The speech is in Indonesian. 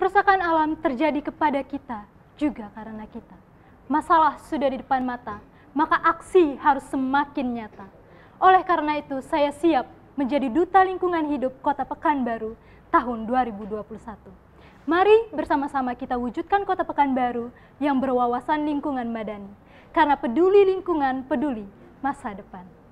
Kerusakan alam terjadi kepada kita juga karena kita. Masalah sudah di depan mata, maka aksi harus semakin nyata. Oleh karena itu, saya siap menjadi duta lingkungan hidup Kota Pekanbaru tahun 2021. Mari bersama-sama kita wujudkan Kota Pekanbaru yang berwawasan lingkungan madani. Karena peduli lingkungan, peduli masa depan.